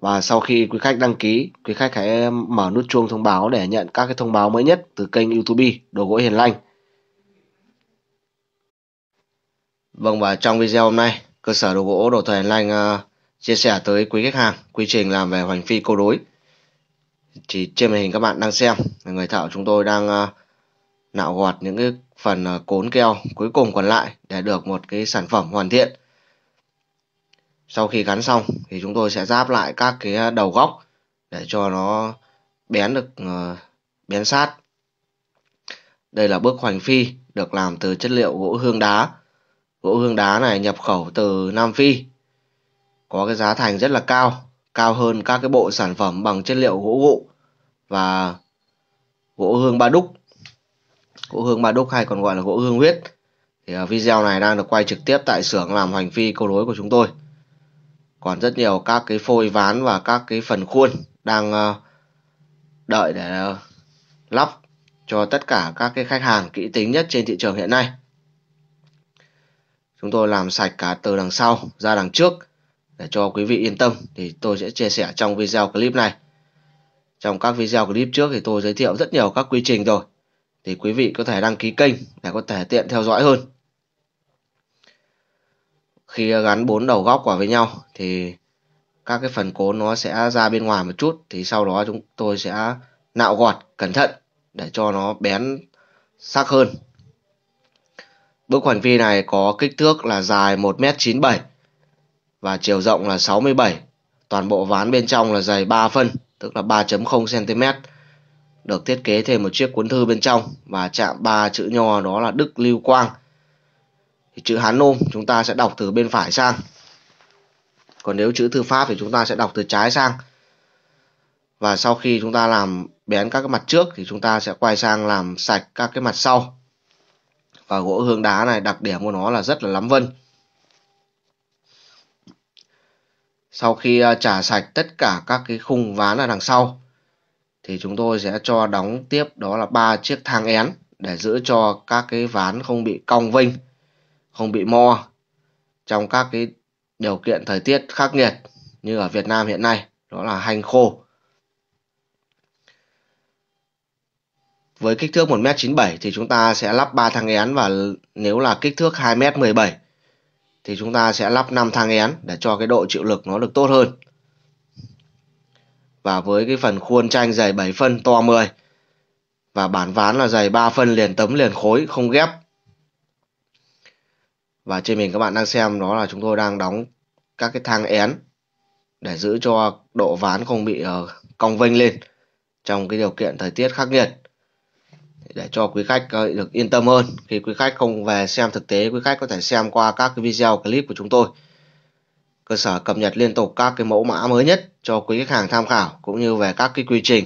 Và sau khi quý khách đăng ký, quý khách hãy mở nút chuông thông báo để nhận các cái thông báo mới nhất từ kênh YouTube Đồ gỗ Hiền Lành. Vâng và trong video hôm nay, cơ sở đồ gỗ Đồ thờ Hiền Lành ờ, chia sẻ tới quý khách hàng quy trình làm về hoành phi câu đối. Chỉ trên màn hình các bạn đang xem, người thợ chúng tôi đang ờ, nạo gọt những cái phần ờ, cốn keo cuối cùng còn lại để được một cái sản phẩm hoàn thiện sau khi gắn xong thì chúng tôi sẽ ráp lại các cái đầu góc để cho nó bén được ờ, bén sát đây là bước hoành phi được làm từ chất liệu gỗ hương đá gỗ hương đá này nhập khẩu từ Nam Phi có cái giá thành rất là cao cao hơn các cái bộ sản phẩm bằng chất liệu gỗ gụ và gỗ hương ba đúc gỗ hương ba đúc hay còn gọi là gỗ hương huyết thì ờ, video này đang được quay trực tiếp tại xưởng làm hoành phi câu đối của chúng tôi còn rất nhiều các cái phôi ván và các cái phần khuôn đang ờ, đợi để ờ, lắp cho tất cả các cái khách hàng kỹ tính nhất trên thị trường hiện nay chúng tôi làm sạch cả từ đằng sau ra đằng trước để cho quý vị yên tâm thì tôi sẽ chia sẻ trong video clip này trong các video clip trước thì tôi giới thiệu rất nhiều các quy trình rồi thì quý vị có thể đăng ký kênh để có thể tiện theo dõi hơn khi gắn bốn đầu góc vào với nhau thì các cái phần cố nó sẽ ra bên ngoài một chút thì sau đó chúng tôi sẽ nạo gọt cẩn thận để cho nó bén sắc hơn bước hoàn vi này có kích thước là dài 1m97 và chiều rộng là 67. Toàn bộ ván bên trong là dày 3 phân, tức là 3.0 cm. Được thiết kế thêm một chiếc cuốn thư bên trong và chạm ba chữ nho đó là Đức Lưu Quang thì chữ Hán Nôm chúng ta sẽ đọc từ bên phải sang còn nếu chữ thư pháp thì chúng ta sẽ đọc từ trái sang và sau khi chúng ta làm bén các cái mặt trước thì chúng ta sẽ quay sang làm sạch các cái mặt sau và gỗ hương đá này đặc điểm của nó là rất là lắm vân sau khi à, trả sạch tất cả các cái khung ván ở đằng sau thì chúng tôi sẽ cho đóng tiếp đó là ba chiếc thang én để giữ cho các cái ván không bị cong vênh không bị mo trong các cái điều kiện thời tiết khắc nghiệt như ở Việt Nam hiện nay đó là hành khô với kích thước 1m97 thì chúng ta sẽ lắp 3 thang én và nếu là kích thước 2m17 thì chúng ta sẽ lắp 5 thang én để cho cái độ chịu lực nó được tốt hơn và với cái phần khuôn tranh dày 7 phân to 10 và bản ván là dày 3 phân liền tấm liền khối không ghép và trên mình các bạn đang xem đó là chúng tôi đang đóng các cái thang én để giữ cho độ ván không bị uh, cong vênh lên trong cái điều kiện thời tiết khắc nghiệt để cho quý khách uh, được yên tâm hơn khi quý khách không về xem thực tế quý khách có thể xem qua các cái video clip của chúng tôi cơ sở cập nhật liên tục các cái mẫu mã mới nhất cho quý khách hàng tham khảo cũng như về các cái quy trình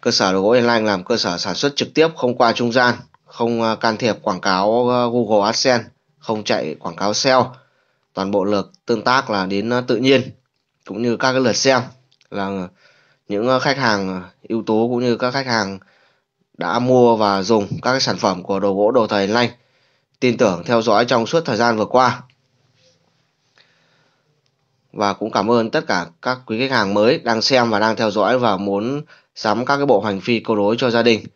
cơ sở đồ gỗ yên lành làm cơ sở sản xuất trực tiếp không qua trung gian không ờ, can thiệp quảng cáo Google AdSense không chạy quảng cáo SEO. Toàn bộ lượt tương tác là đến ờ, tự nhiên cũng như các cái lượt xem là những ờ, khách hàng ờ, ưu tú cũng như các khách hàng đã mua và dùng các cái sản phẩm của đồ gỗ đồ thầy lanh tin tưởng theo dõi trong suốt thời gian vừa qua và cũng cảm ơn tất cả các quý khách hàng mới đang xem và đang theo dõi và muốn sắm các cái bộ hoành phi câu đối cho gia đình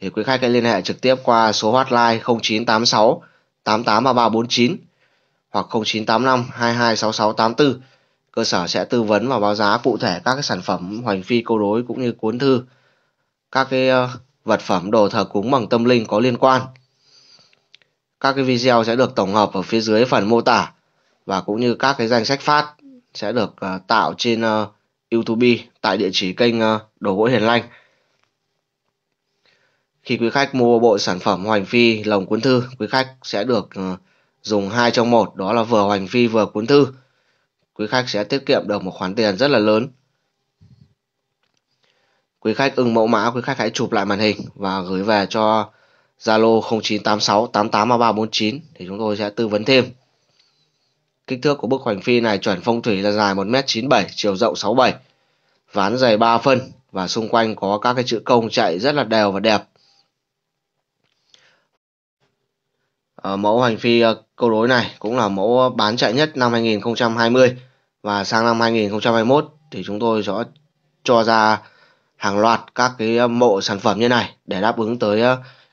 thì quý khách hãy liên hệ trực tiếp qua số hotline 0986 883349 hoặc 0985 226684. Cơ sở sẽ tư vấn và báo giá cụ thể các cái sản phẩm hoành phi câu đối cũng như cuốn thư, các cái ờ, vật phẩm đồ thờ cúng bằng tâm linh có liên quan. Các cái video sẽ được tổng hợp ở phía dưới phần mô tả và cũng như các cái danh sách phát sẽ được ờ, tạo trên ờ, YouTube tại địa chỉ kênh Đồ Gỗ Hiền Lành. Khi quý khách mua bộ sản phẩm hoành phi lồng cuốn thư, quý khách sẽ được ờ, dùng hai trong một đó là vừa hoành phi vừa cuốn thư. Quý khách sẽ tiết kiệm được một khoản tiền rất là lớn. Quý khách ưng mẫu mã, quý khách hãy chụp lại màn hình và gửi về cho Zalo 0986 883349 thì chúng tôi sẽ tư vấn thêm. Kích thước của bức hoành phi này chuẩn phong thủy là dài 1m97, chiều rộng 67, ván dày 3 phân và xung quanh có các cái chữ công chạy rất là đều và đẹp. Ờ, mẫu hành phi ờ, câu đối này cũng là mẫu bán chạy nhất năm 2020 và sang năm 2021 thì chúng tôi sẽ cho ra hàng loạt các cái ờ, mẫu sản phẩm như này để đáp ứng tới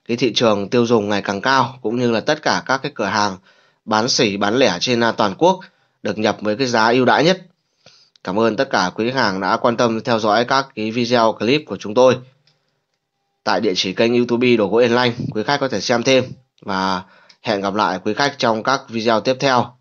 cái thị trường tiêu dùng ngày càng cao cũng như là tất cả các cái cửa hàng bán sỉ bán lẻ trên toàn quốc được nhập với cái giá ưu đãi nhất. Cảm ơn tất cả quý khách hàng đã quan tâm theo dõi các cái video clip của chúng tôi. Tại địa chỉ kênh YouTube đồ gỗ Yên Lanh, quý khách có thể xem thêm và hẹn gặp lại quý khách trong các video tiếp theo